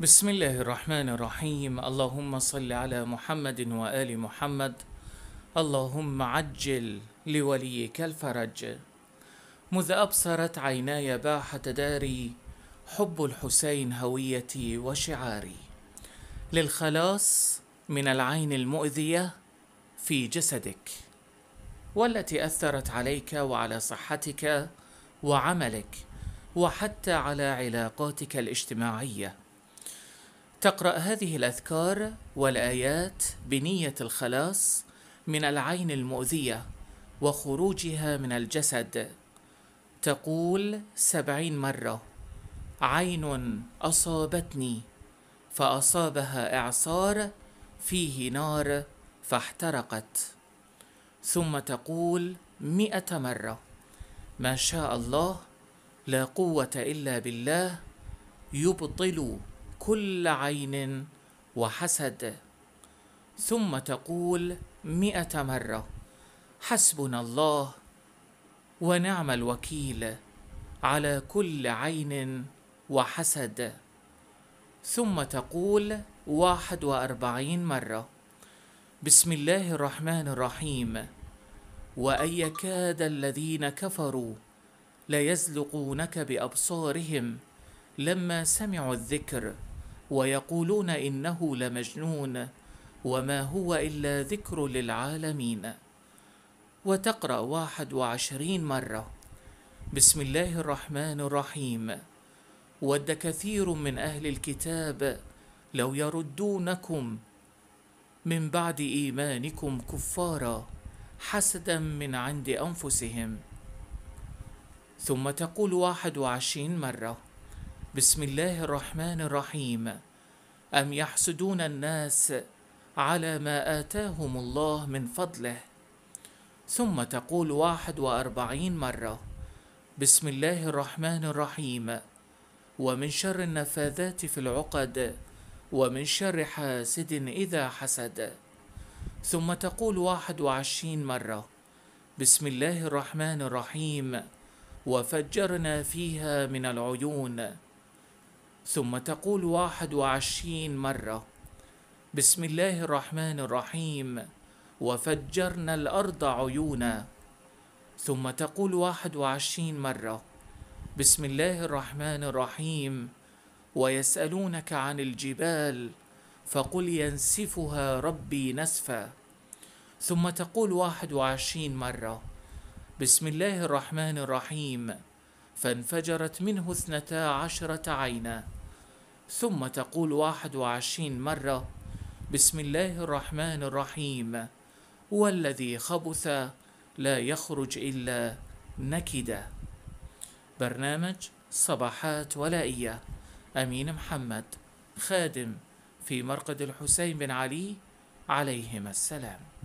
بسم الله الرحمن الرحيم اللهم صل على محمد وآل محمد اللهم عجل لوليك الفرج مذ أبصرت عيناي باحة داري حب الحسين هويتي وشعاري للخلاص من العين المؤذية في جسدك والتي أثرت عليك وعلى صحتك وعملك وحتى على علاقاتك الاجتماعيه تقرأ هذه الأذكار والآيات بنية الخلاص من العين المؤذية وخروجها من الجسد تقول سبعين مرة عين أصابتني فأصابها إعصار فيه نار فاحترقت ثم تقول مئة مرة ما شاء الله لا قوة إلا بالله يبطل كل عين وحسد ثم تقول مئة مرة حسبنا الله ونعم الوكيل على كل عين وحسد ثم تقول واحد وأربعين مرة بسم الله الرحمن الرحيم وأن يكاد الذين كفروا ليزلقونك بأبصارهم لما سمعوا الذكر ويقولون انه لمجنون وما هو الا ذكر للعالمين وتقرا واحد وعشرين مره بسم الله الرحمن الرحيم ود كثير من اهل الكتاب لو يردونكم من بعد ايمانكم كفارا حسدا من عند انفسهم ثم تقول واحد وعشرين مره بسم الله الرحمن الرحيم أم يحسدون الناس على ما آتاهم الله من فضله ثم تقول واحد وأربعين مرة بسم الله الرحمن الرحيم ومن شر النفاذات في العقد ومن شر حاسد إذا حسد ثم تقول واحد وعشرين مرة بسم الله الرحمن الرحيم وفجرنا فيها من العيون ثم تقول واحد وعشرين مرة بسم الله الرحمن الرحيم وفجرنا الأرض عيونا ثم تقول واحد وعشرين مرة بسم الله الرحمن الرحيم ويسألونك عن الجبال فقل ينسفها ربي نسفا ثم تقول واحد وعشرين مرة بسم الله الرحمن الرحيم فانفجرت منه اثنتا عشرة عينا ثم تقول واحد وعشرين مرة بسم الله الرحمن الرحيم والذي خبث لا يخرج إلا نكدة برنامج صباحات ولائية أمين محمد خادم في مرقد الحسين بن علي عليهما السلام